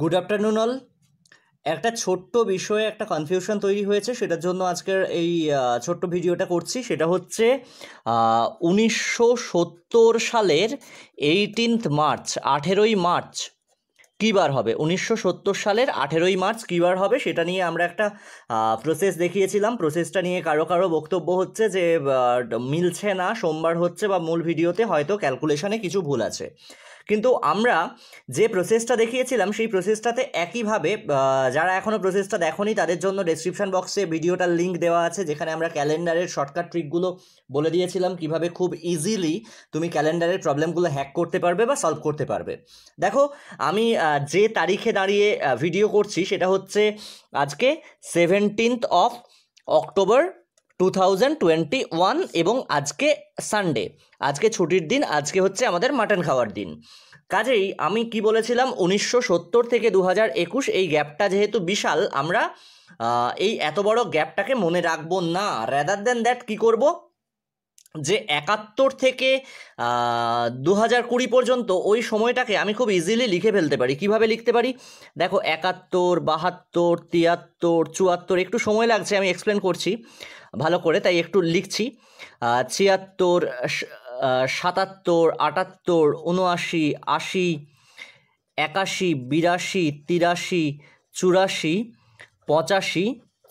good afternoon all একটা ছোট্ট বিষয়ে একটা কনফিউশন তৈরি হয়েছে সেটার জন্য আজকের এই ছোট্ট ভিডিওটা করছি সেটা হচ্ছে উনিশশো সত্তর সালের এইটিনথ মার্চ আঠেরোই মার্চ কী বার হবে উনিশশো সত্তর সালের আঠেরোই মার্চ কী বার হবে সেটা নিয়ে আমরা একটা প্রসেস দেখিয়েছিলাম প্রসেসটা নিয়ে কারো কারো বক্তব্য হচ্ছে যে মিলছে না সোমবার হচ্ছে বা মূল ভিডিওতে হয়তো ক্যালকুলেশনে কিছু ভুল আছে কিন্তু আমরা যে প্রসেসটা দেখিয়েছিলাম সেই প্রসেসটাতে একইভাবে যারা এখনও প্রসেসটা দেখনি তাদের জন্য ডিসক্রিপশান বক্সে ভিডিওটার লিঙ্ক দেওয়া আছে যেখানে আমরা ক্যালেন্ডারের শর্টকাট ট্রিকগুলো বলে দিয়েছিলাম কিভাবে খুব ইজিলি তুমি ক্যালেন্ডারের প্রবলেমগুলো হ্যাক করতে পারবে বা সলভ করতে পারবে দেখো আমি যে তারিখে দাঁড়িয়ে ভিডিও করছি সেটা হচ্ছে আজকে seventeenth of October two thousand twenty one এবং আজকে সানডে আজকে ছুটির দিন আজকে হচ্ছে আমাদের মাটন খাওয়ার দিন কাজেই আমি কি বলেছিলাম উনিশশো সত্তর থেকে দু হাজার একুশ এই গ্যাপটা যেহেতু বিশাল আমরা এই এত বড় গ্যাপটাকে মনে রাখবো না র্যাদার দেন দ্যাট কী করব যে একাত্তর থেকে দু হাজার কুড়ি পর্যন্ত ওই সময়টাকে আমি খুব ইজিলি লিখে ফেলতে পারি কিভাবে লিখতে পারি দেখো একাত্তর বাহাত্তর তিয়াত্তর চুয়াত্তর একটু সময় লাগছে আমি এক্সপ্লেন করছি ভালো করে তাই একটু লিখছি ছিয়াত্তর সাতাত্তর আটাত্তর উনআশি আশি একাশি বিরাশি তিরাশি চুরাশি পঁচাশি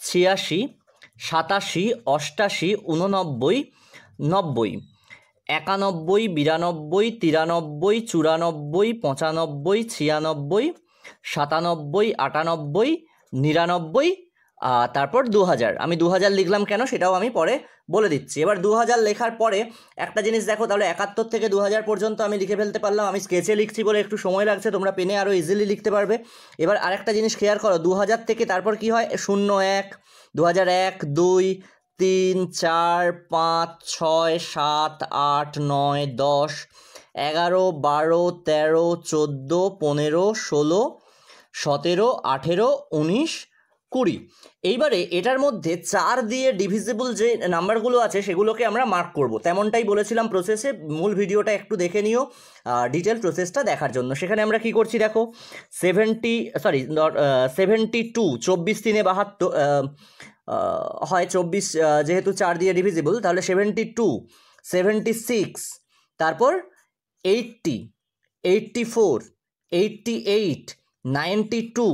ছিয়াশি সাতাশি অষ্টাশি উননব্বই নব্বই একানব্বই বিরানব্বই তিরানব্বই চুরানব্বই পঁচানব্বই ছিয়ানব্বই সাতানব্বই আটানব্বই নিরানব্বই তারপর দু হাজার আমি দু হাজার লিখলাম কেন সেটাও আমি পরে বলে দিচ্ছি এবার দু হাজার লেখার পরে একটা জিনিস দেখো তাহলে একাত্তর থেকে দু হাজার পর্যন্ত আমি লিখে ফেলতে পারলাম আমি স্কেচে লিখছি বলে একটু সময় লাগছে তোমরা পেনে আরও ইজিলি লিখতে পারবে এবার আরেকটা জিনিস খেয়াল করো দু হাজার থেকে তারপর কি হয় শূন্য এক দু হাজার এক দুই তিন চার পাঁচ ছয় সাত আট নয় দশ এগারো বারো তেরো চোদ্দো পনেরো ষোলো সতেরো আঠেরো উনিশ কুড়ি এইবারে এটার মধ্যে চার দিয়ে ডিভিজিবল যে নাম্বারগুলো আছে সেগুলোকে আমরা মার্ক করব তেমনটাই বলেছিলাম প্রসেসে মূল ভিডিওটা একটু দেখে নিও ডিটেল প্রসেসটা দেখার জন্য সেখানে আমরা কি করছি দেখো সেভেন্টি সরি সেভেন্টি টু চব্বিশ তিনে বাহাত্তর হয় চব্বিশ যেহেতু চার দিয়ে ডিভিজিবল তাহলে সেভেন্টি টু সেভেন্টি সিক্স তারপর eighty eighty four eighty eight ninety two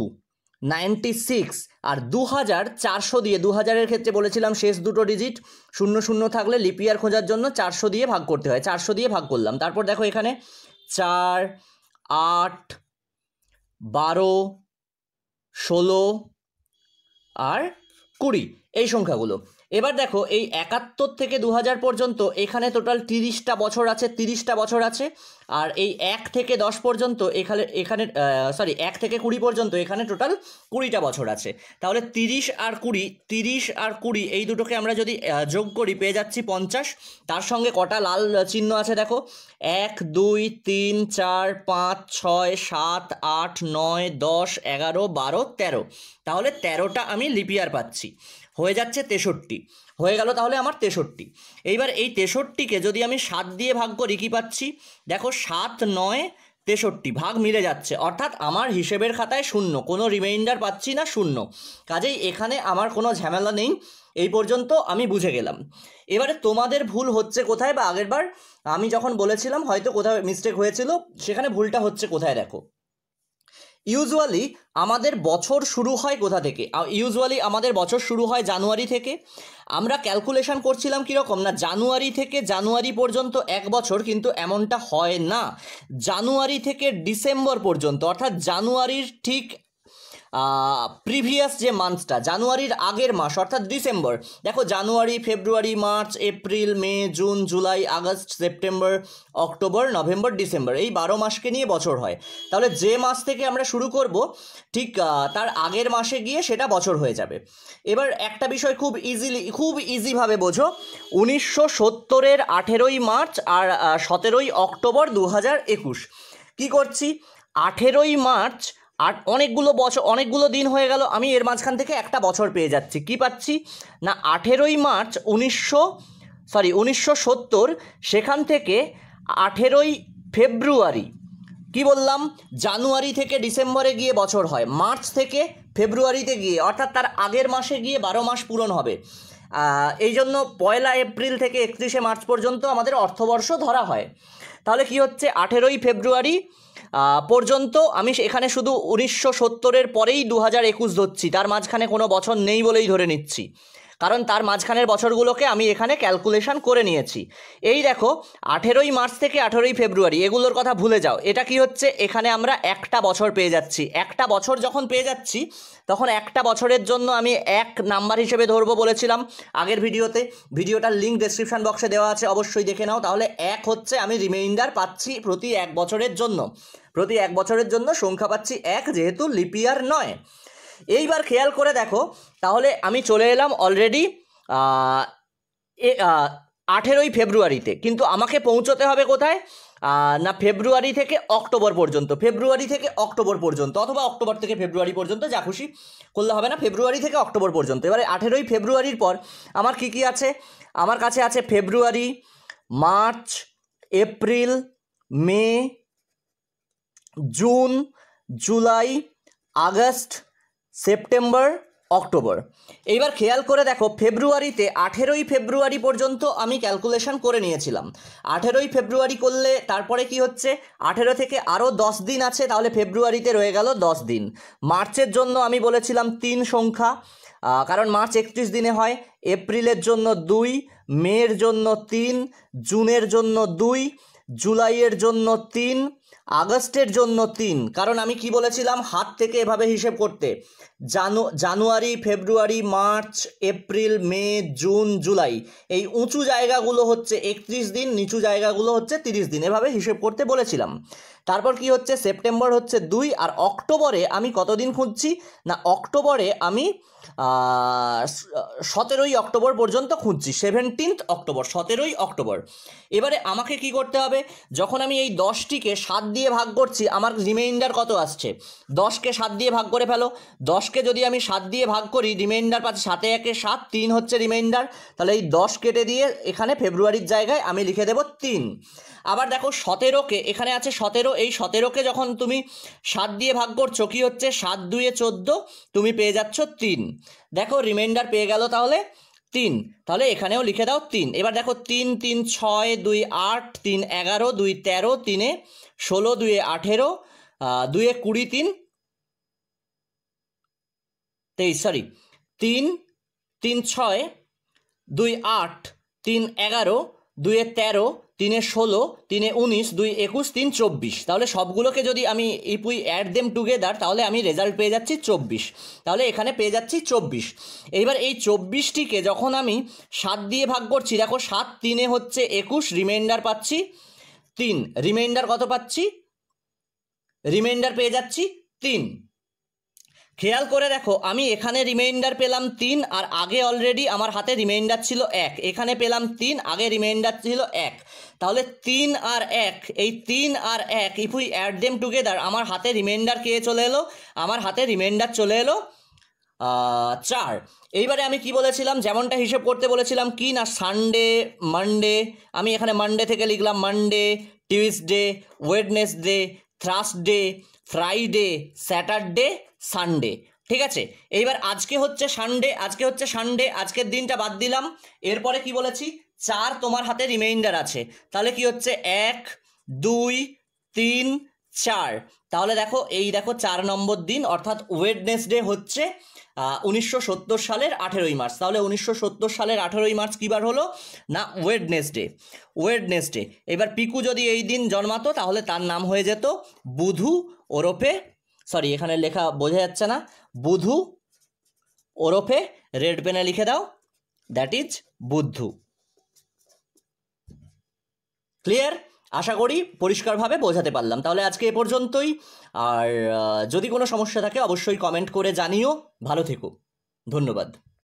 ninety six আর দু হাজার চারশো দিয়ে দু হাজারের ক্ষেত্রে বলেছিলাম শেষ দুটো ডিজিট শূন্য শূন্য থাকলে লিপিয়ার খোঁজার জন্য চারশো দিয়ে ভাগ করতে হয় চারশো দিয়ে ভাগ করলাম তারপর দেখো এখানে চার আট বারো ষোলো আর কুড়ি এই সংখ্যাগুলো এবার দেখো এই একাত্তর থেকে দু পর্যন্ত এখানে টোটাল তিরিশটা বছর আছে তিরিশটা বছর আছে আর এই এক থেকে দশ পর্যন্ত এখানে এখানে সরি এক থেকে কুড়ি পর্যন্ত এখানে টোটাল কুড়িটা বছর আছে তাহলে তিরিশ আর কুড়ি তিরিশ আর কুড়ি এই দুটোকে আমরা যদি যোগ করি পেয়ে যাচ্ছি পঞ্চাশ তার সঙ্গে কটা লাল চিহ্ন আছে দেখো এক দুই তিন চার পাঁচ ছয় সাত আট নয় দশ এগারো বারো তেরো তাহলে তেরোটা আমি লিপিয়ার পাচ্ছি হয়ে যাচ্ছে তেষট্টি হয়ে গেল তাহলে আমার তেষট্টি এইবার এই তেষট্টিকে যদি আমি সাত দিয়ে ভাগ করি কী পাচ্ছি দেখো সাত নয় তেষট্টি ভাগ মিলে যাচ্ছে অর্থাৎ আমার হিসেবের খাতায় শূন্য কোনো রিমাইন্ডার পাচ্ছি না শূন্য কাজেই এখানে আমার কোনো ঝামেলা নেই এই পর্যন্ত আমি বুঝে গেলাম এবারে তোমাদের ভুল হচ্ছে কোথায় বা আগেরবার আমি যখন বলেছিলাম হয়তো কোথায় মিস্টেক হয়েছিল সেখানে ভুলটা হচ্ছে কোথায় দেখো ইউজুয়ালি আমাদের বছর শুরু হয় কোথা থেকে ইউজুয়ালি আমাদের বছর শুরু হয় জানুয়ারি থেকে আমরা ক্যালকুলেশন করছিলাম কীরকম না জানুয়ারি থেকে জানুয়ারি পর্যন্ত এক বছর কিন্তু এমনটা হয় না জানুয়ারি থেকে ডিসেম্বর পর্যন্ত অর্থাৎ জানুয়ারির ঠিক প্রিভিয়াস যে মান্থটা জানুয়ারির আগের মাস অর্থাৎ ডিসেম্বর দেখো January February March April May June July August September October November December এই বারো মাসকে নিয়ে বছর হয় তাহলে যে মাস থেকে আমরা শুরু করব ঠিক তার আগের মাসে গিয়ে সেটা বছর হয়ে যাবে এবার একটা বিষয় খুব ইজিলি খুব ইজিভাবে বোঝো উনিশশো সত্তরের আঠেরোই মার্চ আর সতেরোই অক্টোবর দু হাজার একুশ কী করছি আঠেরোই মার্চ আর অনেকগুলো বছর অনেকগুলো দিন হয়ে গেল আমি এর মাঝখান থেকে একটা বছর পেয়ে যাচ্ছি কি পাচ্ছি না আঠেরোই মার্চ উনিশশো সরি উনিশশো সত্তর সেখান থেকে আঠেরোই ফেব্রুয়ারি কি বললাম জানুয়ারি থেকে ডিসেম্বরে গিয়ে বছর হয় মার্চ থেকে ফেব্রুয়ারিতে গিয়ে অর্থাৎ তার আগের মাসে গিয়ে বারো মাস পূরণ হবে এই জন্য পয়লা এপ্রিল থেকে একত্রিশে মার্চ পর্যন্ত আমাদের অর্থবর্ষ ধরা হয় তাহলে কি হচ্ছে আঠেরোই ফেব্রুয়ারি পর্যন্ত আমি এখানে শুধু উনিশশো সত্তরের পরেই দু হাজার একুশ ধরছি তার মাঝখানে কোনো বছর নেই বলেই ধরে নিচ্ছি কারণ তার মাঝখানের বছরগুলোকে আমি এখানে ক্যালকুলেশন করে নিয়েছি এই দেখো আঠেরোই মার্চ থেকে আঠেরোই ফেব্রুয়ারি এগুলোর কথা ভুলে যাও এটা কি হচ্ছে এখানে আমরা একটা বছর পেয়ে যাচ্ছি একটা বছর যখন পেয়ে যাচ্ছি তখন একটা বছরের জন্য আমি এক নাম্বার হিসেবে ধরবো বলেছিলাম আগের ভিডিওতে ভিডিওটার লিঙ্ক ডেসক্রিপশান বক্সে দেওয়া আছে অবশ্যই দেখে নাও তাহলে এক হচ্ছে আমি রিমাইন্ডার পাচ্ছি প্রতি এক বছরের জন্য প্রতি এক বছরের জন্য সংখ্যা পাচ্ছি এক যেহেতু লিপিয়ার নয় এইবার খেয়াল করে দেখো তাহলে আমি চলে এলাম অলরেডি আঠেরোই ফেব্রুয়ারিতে কিন্তু আমাকে পৌঁছতে হবে কোথায় না ফেব্রুয়ারি থেকে অক্টোবর পর্যন্ত ফেব্রুয়ারি থেকে অক্টোবর পর্যন্ত অথবা অক্টোবর থেকে ফেব্রুয়ারি পর্যন্ত যা খুশি করলে হবে না ফেব্রুয়ারি থেকে অক্টোবর পর্যন্ত এবারে আঠেরোই ফেব্রুয়ারির পর আমার কি কি আছে আমার কাছে আছে February March April May June July August September October এইবার খেয়াল করে দেখো ফেব্রুয়ারিতে আঠেরোই ফেব্রুয়ারি পর্যন্ত আমি ক্যালকুলেশন করে নিয়েছিলাম আঠেরোই ফেব্রুয়ারি করলে তারপরে কি হচ্ছে আঠেরো থেকে আরও দশ দিন আছে তাহলে ফেব্রুয়ারিতে রয়ে গেল দশ দিন মার্চের জন্য আমি বলেছিলাম তিন সংখ্যা কারণ মার্চ একত্রিশ দিনে হয় এপ্রিলের জন্য দুই মের জন্য তিন জুনের জন্য দুই জুলাইয়ের জন্য তিন আগস্টের জন্য তিন কারণ আমি কি বলেছিলাম হাত থেকে এভাবে হিসেব করতে জানু January February March April May June July এই উঁচু জায়গাগুলো হচ্ছে একত্রিশ দিন নিচু জায়গাগুলো হচ্ছে তিরিশ দিন এভাবে হিসেব করতে বলেছিলাম তারপর কি হচ্ছে সেপ্টেম্বর হচ্ছে দুই আর অক্টোবরে আমি কতদিন খুঁজছি না অক্টোবরে আমি সতেরোই অক্টোবর পর্যন্ত খুঁজছি সেভেন্টিন্থ অক্টোবর সতেরোই অক্টোবর এবারে আমাকে কি করতে হবে যখন আমি এই দশটিকে সাত দিয়ে ভাগ করছি আমার রিমাইন্ডার কত আসছে দশকে সাত দিয়ে ভাগ করে ফেলো দশ দশকে যদি আমি সাত দিয়ে ভাগ করি রিমাইন্ডার পাচ্ছি সাতে একে সাত তিন হচ্ছে রিমাইন্ডার তাহলে এই দশ কেটে দিয়ে এখানে ফেব্রুয়ারির জায়গায় আমি লিখে দেব তিন আবার দেখো সতেরোকে এখানে আছে সতেরো এই সতেরোকে যখন তুমি সাত দিয়ে ভাগ করছো কী হচ্ছে সাত দুয়ে চোদ্দো তুমি পেয়ে যাচ্ছ তিন দেখো রিমাইন্ডার পেয়ে গেল তাহলে তিন তাহলে এখানেও লিখে দাও তিন এবার দেখো তিন তিন ছয় দুই আট তিন এগারো দুই তেরো তিনে ষোলো দুয়ে আঠেরো দুয়ে কুড়ি তিন তেইশ সরি তিন তিন ছয় দুই আট তিন এগারো দুয়ে তেরো তিনে ষোলো তিনে উনিশ দুই একুশ তিন চব্বিশ তাহলে সবগুলোকে যদি আমি if we add them together তাহলে আমি রেজাল্ট পেয়ে যাচ্ছি চব্বিশ তাহলে এখানে পেয়ে যাচ্ছি চব্বিশ এইবার এই চব্বিশটিকে যখন আমি সাত দিয়ে ভাগ করছি দেখো সাত তিনে হচ্ছে একুশ রিমাইন্ডার পাচ্ছি তিন রিমাইন্ডার কত পাচ্ছি রিমাইন্ডার পেয়ে যাচ্ছি তিন খেয়াল করে দেখো আমি এখানে রিমাইন্ডার পেলাম তিন আর আগে অলরেডি আমার হাতে রিমাইন্ডার ছিল এক এখানে পেলাম তিন আগে রিমাইন্ডার ছিল এক তাহলে তিন আর এক এই তিন আর এক if we add them together আমার হাতে রিমাইন্ডার কে চলে এলো আমার হাতে রিমাইন্ডার চলে এলো চার এইবারে আমি কি বলেছিলাম যেমনটা হিসেব করতে বলেছিলাম কি না সানডে মানডে আমি এখানে মানডে থেকে লিখলাম Monday Tuesday Wednesday Thursday Friday Saturday Sunday ঠিক আছে এইবার আজকে হচ্ছে সানডে আজকে হচ্ছে সানডে আজকের দিনটা বাদ দিলাম এরপরে কি বলেছি চার তোমার হাতে রিমাইন্ডার আছে তাহলে কি হচ্ছে এক দুই তিন চার তাহলে দেখো এই দেখো চার নম্বর দিন অর্থাৎ ওয়েডনেসডে হচ্ছে উনিশশো সালের আঠেরোই মার্চ তাহলে উনিশশো সালের আঠেরোই মার্চ কী বার হলো না ওয়েডনেসডে ওয়েডনেসডে এবার পিকু যদি এই দিন জন্মাতো তাহলে তার নাম হয়ে যেত বুধু ওরফে সরি এখানে লেখা বোঝা যাচ্ছে না বুধু ওরফে রেড পেনে লিখে দাও দ্যাট ইজ বুদ্ধু ক্লিয়ার আশা করি পরিষ্কারভাবে বোঝাতে পারলাম তাহলে আজকে এ পর্যন্তই আর যদি কোনো সমস্যা থাকে অবশ্যই কমেন্ট করে জানিও ভালো থেকো ধন্যবাদ